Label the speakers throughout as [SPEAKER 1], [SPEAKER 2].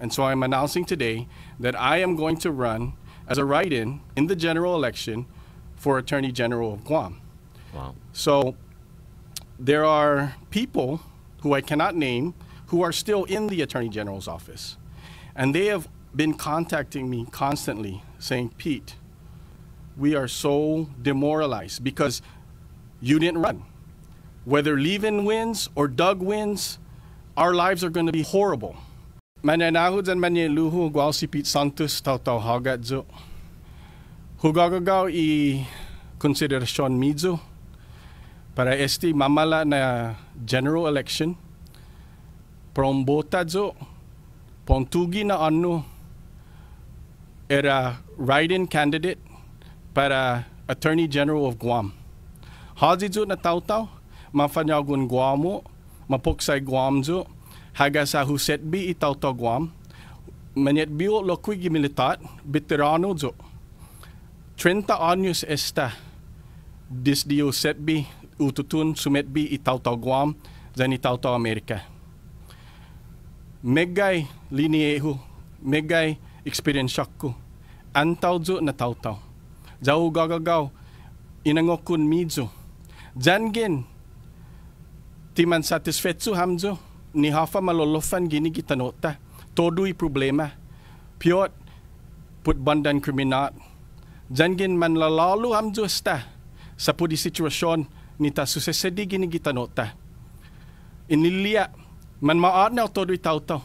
[SPEAKER 1] And so I'm announcing today that I am going to run as a write in in the general election for Attorney General of Guam. Wow. So there are people who I cannot name who are still in the Attorney General's office. And they have been contacting me constantly saying, Pete, we are so demoralized because you didn't run. Whether Levin wins or Doug wins, our lives are going to be horrible. Manya Nahu dan manya luhu guau sipit santus tau tau hagat zo. Hugagagaw i mi zo. para esti mamala na general election prombota zo pontugi na anu era riding candidate para Attorney General of Guam. Hazi zo na tau tau mafanyagun Guamu, mapoksay Guamzo. hagasa huset bi itau to guam menyet bio lo kuigi militat biterano zo 30 esta dis dio set bi ututun sumet bi itau to zani zan itau to amerika megai liniehu megai experience aku, antau zo na tau tau jau gagagau inangokun mizu jangen timan satisfetsu hamzu ni hafa malolofan gini kita nota Todui problema. Piot put bandan kriminat. Jangin man lalalu am justa sa po di sitwasyon ni ta susesedi gini gitanota. Inilia man maad na todui tautaw.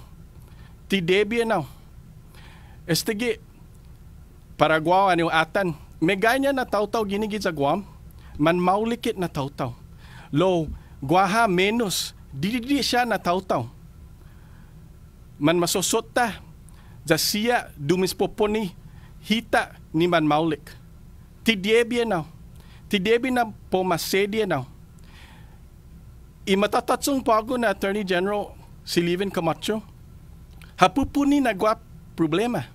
[SPEAKER 1] Ti debi na. Estigi Paraguay ano atan. Meganya na tautaw gini gitsa Guam man maulikit na tautaw. Lo guaha menos Didi siya na taw-taw. Man masosot ta, siya jasiya dumispoponi hita ni man maulik. Ti diebie na, Ti diebi na pomasedie now. Imatatatsong pago na Attorney General si Levin Camacho, hapupuni nagwa problema.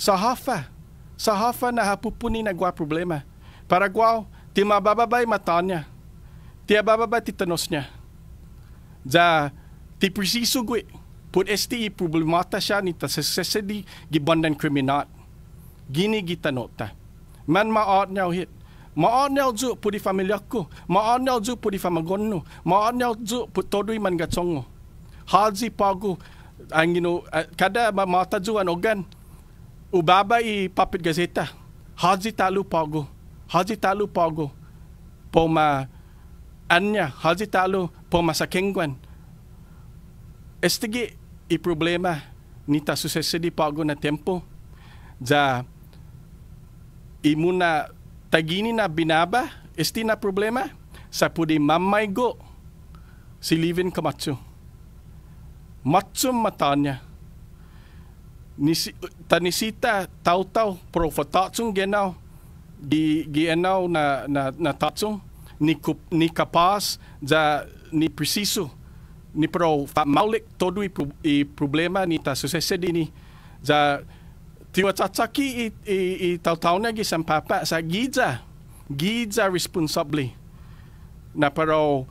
[SPEAKER 1] Sa hafa, sa hafa na hapupuni nagwa problema. Paraguao, ti matanya. ti ababa ti tenos niya. Ja, ti presiso gue, put esti i problemata siya ni ta sesesedi gibondan kriminat. Gini gita nota. Man maot niya uhit. Maot niya uju po di aku, ko. Maot niya uju po di famagono. Maot niya uju po todoy man gacongo. Halji pagu, anginu, eh, kada mata juan ogan, ubaba i papit gazeta. Halji talu pagu. Halji talu pagu. Poma, Anya, haldi talo pomasakengwan. Estigi i problema ni ta sucessedi pago na tempo. Ja imuna tagini na binaba, esti na problema sa pudi go si Livin kamatsu Matsum matanya. Nisi, tanisita tau-tau profotatsong genau di genau na na, na tatsong ni, ni capaz de ni preciso ni pro maulik todo i, i problema ni ta sucesse di ni tiwa tataki i, i, i tau tau negi sam papa sa giza giza responsabli na pro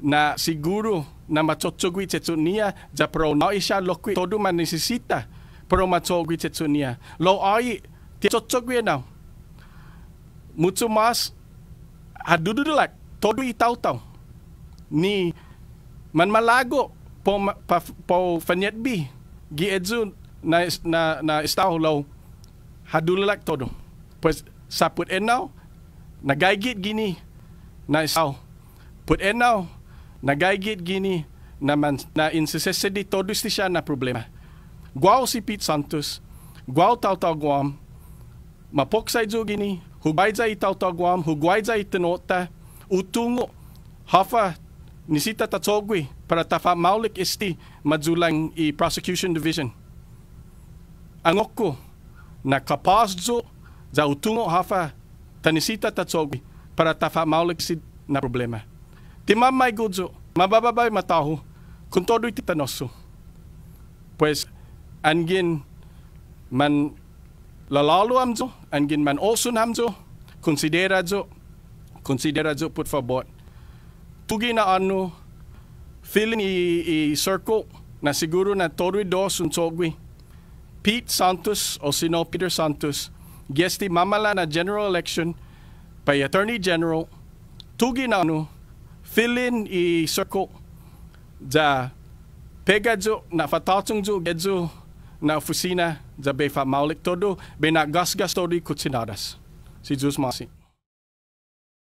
[SPEAKER 1] na siguro na macocogui cecunia za pro no isha loqui todo ma necesita pro macogui cecunia lo ai ti cocogui e na mucho mas Ha, dulu lah. Todo itau tau. Ni. Man malago. Po, pa, po fanyet bi. Gi edzu. Na, na, na istau lau. Ha, dulu todo. Pues. Sa put enau. Nagaigit gini. Na istau. Put enau. Nagaigit gini. Na man. Na insisesedi todo isti siya na problema. Guau si Pete Santos. Guau tau tau guam. Mapok sa gini. hugay jay tawta guam hugay jay tinota utungo hafa nisita tatsogwi para ta tafa maulik isti madzulang i prosecution division angok ko na kapaszo za utungo hafa tanisita tatsogwi para ta tafa maulik si na problema timam may gudzo mabababay mataho kung todo ititanoso pues angin man lalalu amzo, angin man also amzo, considera zo, considera zo put favor. Tugi na ano, feeling i, i circle na siguro na Torre Dos unsogwi. Pete Santos o sino Peter Santos, guesti mamala na general election by Attorney General, tugi na ano, feeling i circle da pegadzo na fatatong zo gedzo na fusina, já befa famal todo, bem na gas gas todo kutsinadas. Si Jesus masi.